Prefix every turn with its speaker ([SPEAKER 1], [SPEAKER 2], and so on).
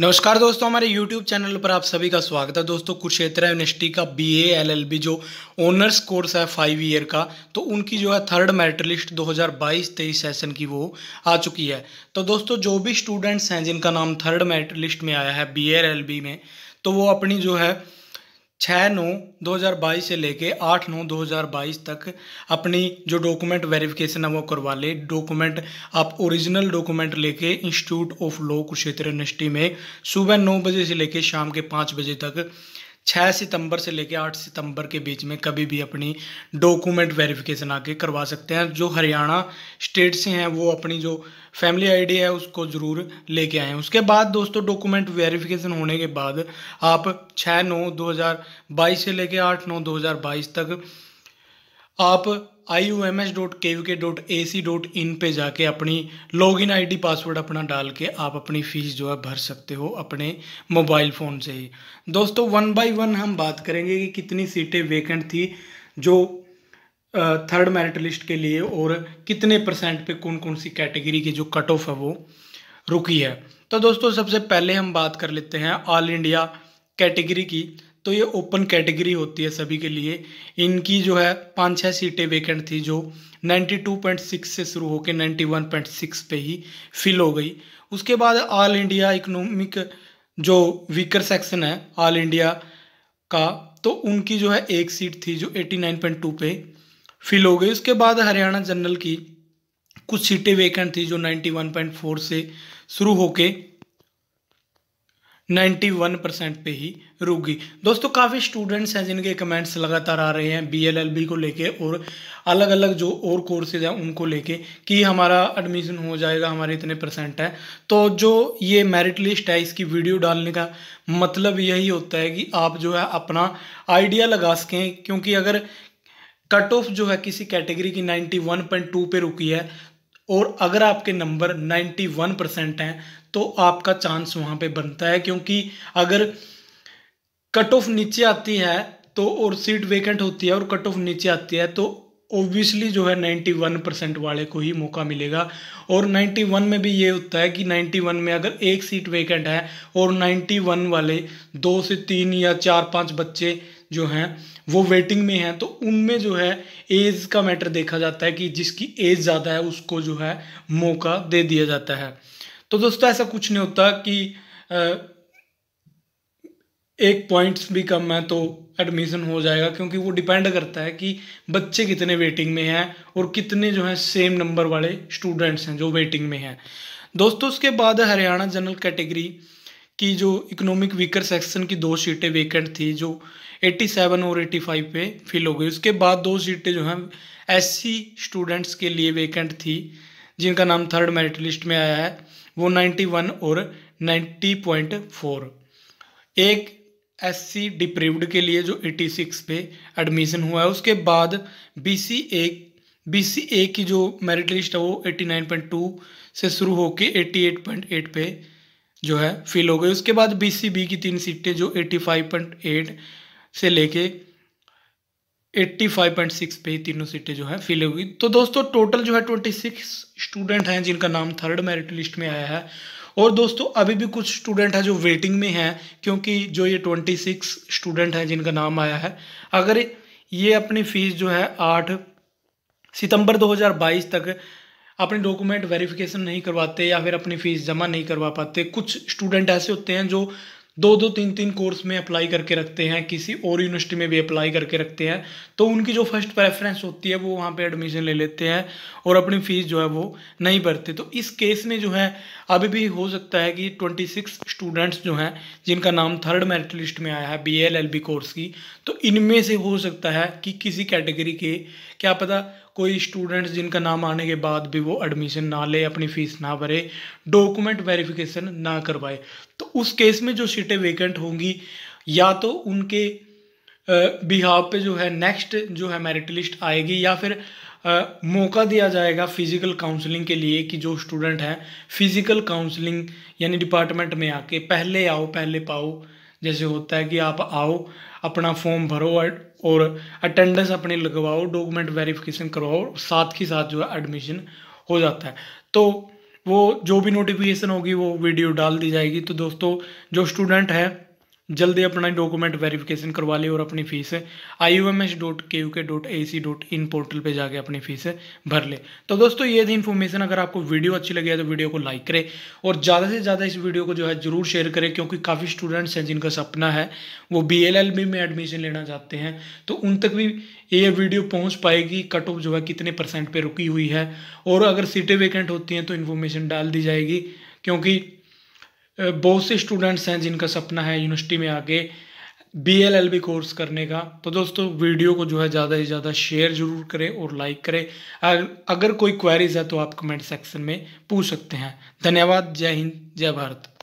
[SPEAKER 1] नमस्कार दोस्तों हमारे YouTube चैनल पर आप सभी का स्वागत है दोस्तों कुरुक्षेत्र यूनिवर्सिटी का B A L L B जो ऑनर्स कोर्स है फाइव ईयर का तो उनकी जो है थर्ड मेरिट लिस्ट 2022-23 सेशन की वो आ चुकी है तो दोस्तों जो भी स्टूडेंट्स हैं जिनका नाम थर्ड मेरिट लिस्ट में आया है बी ए में तो वो अपनी जो है छः नौ दो हज़ार बाईस से लेके आठ नौ दो हज़ार बाईस तक अपनी जो डॉक्यूमेंट वेरिफिकेशन है वो करवा ले डॉक्यूमेंट आप ओरिजिनल डॉक्यूमेंट लेके institute of law Kurukshetra university में सुबह नौ बजे से लेके शाम के पाँच बजे तक छः सितंबर से लेकर आठ सितंबर के बीच में कभी भी अपनी डॉक्यूमेंट वेरिफिकेशन आके करवा सकते हैं जो हरियाणा स्टेट से हैं वो अपनी जो फैमिली आईडी है उसको ज़रूर लेके आएँ उसके बाद दोस्तों डॉक्यूमेंट वेरिफिकेशन होने के बाद आप छः नौ दो हज़ार बाईस से लेकर आठ नौ दो हज़ार बाईस तक आप I U M S dot K V K dot A C dot in पर जाके अपनी log in I D password अपना डाल के आप अपनी फ़ीस जो है भर सकते हो अपने मोबाइल फ़ोन से ही दोस्तों वन बाई वन हम बात करेंगे कि कितनी सीटें वेकेंट थी जो थर्ड मेरिट लिस्ट के लिए और कितने परसेंट पे कौन कौन सी कैटेगरी की जो कट ऑफ है वो रुकी है तो दोस्तों सबसे पहले हम बात कर लेते हैं ऑल इंडिया कैटेगरी की तो ये ओपन कैटेगरी होती है सभी के लिए इनकी जो है पाँच छः सीटें वेकेंट थी जो 92.6 से शुरू होकर 91.6 पे ही फिल हो गई उसके बाद ऑल इंडिया इकोनॉमिक जो वीकर सेक्शन है ऑल इंडिया का तो उनकी जो है एक सीट थी जो 89.2 पे फिल हो गई उसके बाद हरियाणा जनरल की कुछ सीटें वेकेंट थी जो 91.4 से शुरू होकर 91 परसेंट पे ही रुकी दोस्तों काफ़ी स्टूडेंट्स हैं जिनके कमेंट्स लगातार आ रहे हैं बीएलएलबी को लेके और अलग अलग जो और कोर्सेज हैं उनको लेके कि हमारा एडमिशन हो जाएगा हमारे इतने परसेंट है तो जो ये मेरिट लिस्ट है इसकी वीडियो डालने का मतलब यही होता है कि आप जो है अपना आइडिया लगा सकें क्योंकि अगर कट ऑफ जो है किसी कैटेगरी की 91.2 पे रुकी है और अगर आपके नंबर 91 परसेंट हैं तो आपका चांस वहाँ पे बनता है क्योंकि अगर कट ऑफ नीचे आती है तो और सीट वेकेंट होती है और कट ऑफ नीचे आती है तो ऑब्वियसली जो है 91 परसेंट वाले को ही मौका मिलेगा और 91 में भी ये होता है कि 91 में अगर एक सीट वेकेंट है और 91 वाले दो से तीन या चार पांच बच्चे जो हैं वो वेटिंग में हैं तो उनमें जो है एज का मैटर देखा जाता है कि जिसकी एज ज़्यादा है उसको जो है मौका दे दिया जाता है तो दोस्तों ऐसा कुछ नहीं होता कि एक पॉइंट्स भी कम है तो एडमिशन हो जाएगा क्योंकि वो डिपेंड करता है कि बच्चे कितने वेटिंग में हैं और कितने जो हैं सेम नंबर वाले स्टूडेंट्स हैं जो वेटिंग में हैं दोस्तों उसके बाद हरियाणा जनरल कैटेगरी कि जो इकोनॉमिक वीकर सेक्शन की दो सीटें वेकेंट थी जो 87 और 85 पे फिल हो गई उसके बाद दो सीटें जो हैं एससी स्टूडेंट्स के लिए वेकेंट थी जिनका नाम थर्ड मेरिट लिस्ट में आया है वो 91 और 90.4 एक एस सी डिप्रिव्ड के लिए जो 86 पे एडमिशन हुआ है उसके बाद B C A B C ए की जो मेरिट लिस्ट है वो 89.2 से शुरू होकर 88.8 पे जो है फिल हो गई उसके बाद बीसीबी की तीन सीटें जो 85.8 से लेके 85.6 पे ही तीनों सीटें जो है फिल हो गई तो दोस्तों टोटल जो है 26 स्टूडेंट हैं जिनका नाम थर्ड मेरिट लिस्ट में आया है और दोस्तों अभी भी कुछ स्टूडेंट हैं जो वेटिंग में हैं क्योंकि जो ये 26 स्टूडेंट हैं जिनका नाम आया है अगर ये अपनी फ़ीस जो है आठ सितंबर 2022 तक अपने डॉक्यूमेंट वेरिफिकेशन नहीं करवाते या फिर अपनी फ़ीस जमा नहीं करवा पाते कुछ स्टूडेंट ऐसे होते हैं जो दो दो तीन तीन कोर्स में अप्लाई करके रखते हैं किसी और यूनिवर्सिटी में भी अप्लाई करके रखते हैं तो उनकी जो फर्स्ट प्रेफरेंस होती है वो वहाँ पे एडमिशन ले लेते हैं और अपनी फ़ीस जो है वो नहीं भरते तो इस केस में जो है अभी भी हो सकता है कि ट्वेंटी सिक्स स्टूडेंट्स जो हैं जिनका नाम थर्ड मेरिट लिस्ट में आया है B L L B course की तो इनमें से हो सकता है कि किसी कैटेगरी के क्या पता कोई स्टूडेंट्स जिनका नाम आने के बाद भी वो एडमिशन ना ले अपनी फ़ीस ना भरे डॉक्यूमेंट वेरिफिकेशन ना करवाए तो उस केस में जो सीटें वेकेंट होंगी या तो उनके बिहाव पे जो है नेक्स्ट जो है मेरिट लिस्ट आएगी या फिर आ, मौका दिया जाएगा फिज़िकल काउंसलिंग के लिए कि जो स्टूडेंट हैं फिज़िकल काउंसलिंग यानी डिपार्टमेंट में आके पहले आओ पहले पाओ जैसे होता है कि आप आओ अपना फॉर्म भरो और अटेंडेंस अपनी लगवाओ डॉक्यूमेंट वेरिफिकेशन करवाओ साथ ही साथ जो है एडमिशन हो जाता है तो वो जो भी नोटिफिकेशन होगी वो वीडियो डाल दी जाएगी तो दोस्तों जो स्टूडेंट है जल्दी अपना डॉक्यूमेंट वेरिफिकेशन करवा लें और अपनी fees I U M S dot K U K dot A C dot in portal पर जाके अपनी फीस भर ले तो दोस्तों ये थी इन्फॉर्मेशन अगर आपको वीडियो अच्छी लगी है तो वीडियो को लाइक करें और ज़्यादा से ज़्यादा इस वीडियो को जो है ज़रूर शेयर करें क्योंकि काफ़ी स्टूडेंट्स हैं जिनका सपना है वो बी एल एल बी में एडमिशन लेना चाहते हैं तो उन तक भी ये वीडियो पहुँच पाएगी कट ऑफ जो है कितने परसेंट पर रुकी हुई है और अगर सीटें वेकेंट होती हैं तो इन्फॉर्मेशन डाल दी जाएगी क्योंकि बहुत से स्टूडेंट्स हैं जिनका सपना है यूनिवर्सिटी में आके B L L B course करने का तो दोस्तों वीडियो को जो है ज़्यादा से ज़्यादा शेयर ज़रूर करें और लाइक करें अगर कोई क्वेरीज है तो आप कमेंट सेक्शन में पूछ सकते हैं धन्यवाद जय हिंद जय भारत